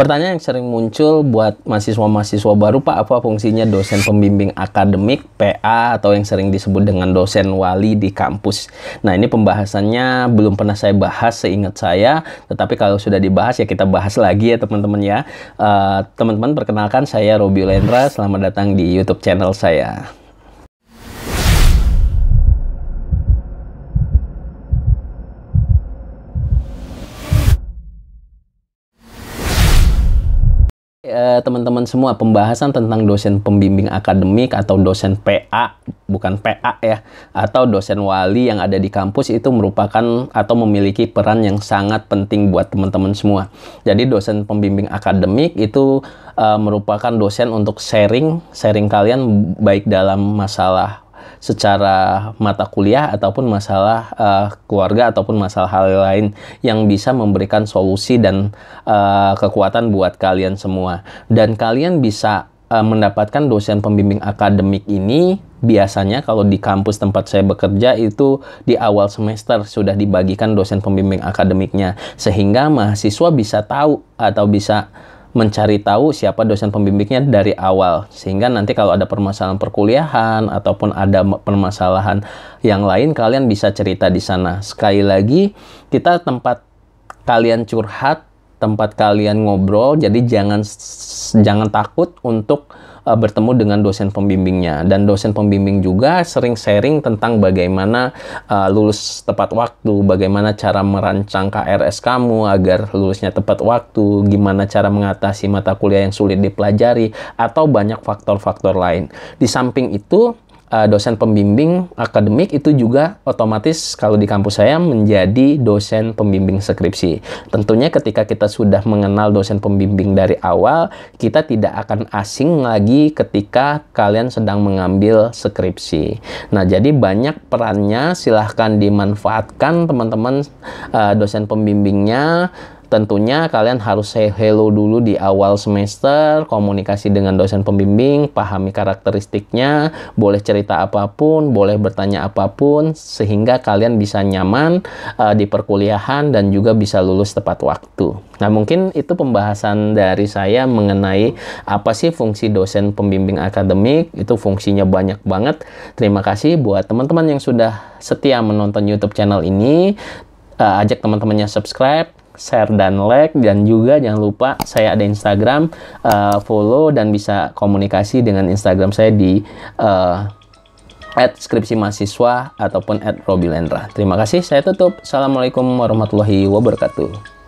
Pertanyaan yang sering muncul buat mahasiswa-mahasiswa baru, Pak, apa fungsinya dosen pembimbing akademik, PA, atau yang sering disebut dengan dosen wali di kampus? Nah, ini pembahasannya belum pernah saya bahas seingat saya, tetapi kalau sudah dibahas ya kita bahas lagi ya teman-teman ya. Eh, teman-teman, uh, perkenalkan saya Robi Lendra, selamat datang di YouTube channel saya. Eh, teman-teman eh, semua pembahasan tentang dosen pembimbing akademik atau dosen PA bukan PA ya atau dosen wali yang ada di kampus itu merupakan atau memiliki peran yang sangat penting buat teman-teman semua. Jadi dosen pembimbing akademik itu eh, merupakan dosen untuk sharing sharing kalian baik dalam masalah secara mata kuliah ataupun masalah uh, keluarga ataupun masalah hal lain yang bisa memberikan solusi dan uh, kekuatan buat kalian semua. Dan kalian bisa uh, mendapatkan dosen pembimbing akademik ini biasanya kalau di kampus tempat saya bekerja itu di awal semester sudah dibagikan dosen pembimbing akademiknya sehingga mahasiswa bisa tahu atau bisa mencari tahu siapa dosen pembimbingnya dari awal sehingga nanti kalau ada permasalahan perkuliahan ataupun ada permasalahan yang lain kalian bisa cerita di sana. Sekali lagi, kita tempat kalian curhat tempat kalian ngobrol. Jadi jangan jangan takut untuk uh, bertemu dengan dosen pembimbingnya dan dosen pembimbing juga sering sharing tentang bagaimana uh, lulus tepat waktu, bagaimana cara merancang KRS kamu agar lulusnya tepat waktu, gimana cara mengatasi mata kuliah yang sulit dipelajari atau banyak faktor-faktor lain. Di samping itu uh, dosen pembimbing akademik itu juga otomatis kalau di kampus saya menjadi dosen pembimbing skripsi. Tentunya ketika kita sudah mengenal dosen pembimbing dari awal, kita tidak akan asing lagi ketika kalian sedang mengambil skripsi. Nah, jadi banyak perannya silahkan dimanfaatkan teman-teman uh, dosen pembimbingnya Tentunya kalian harus say hello dulu di awal semester, komunikasi dengan dosen pembimbing, pahami karakteristiknya, boleh cerita apapun, boleh bertanya apapun, sehingga kalian bisa nyaman uh, di perkuliahan dan juga bisa lulus tepat waktu. Nah mungkin itu pembahasan dari saya mengenai apa sih fungsi dosen pembimbing akademik, itu fungsinya banyak banget. Terima kasih buat teman-teman yang sudah setia menonton YouTube channel ini. Eh, ajak teman-temannya subscribe, share dan like dan juga jangan lupa saya ada Instagram uh, follow dan bisa komunikasi dengan Instagram saya di uh, skripsi mahasiswa ataupun at Robilendra. Terima kasih, saya tutup. Assalamualaikum warahmatullahi wabarakatuh.